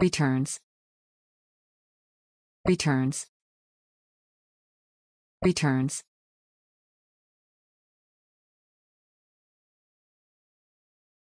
returns returns returns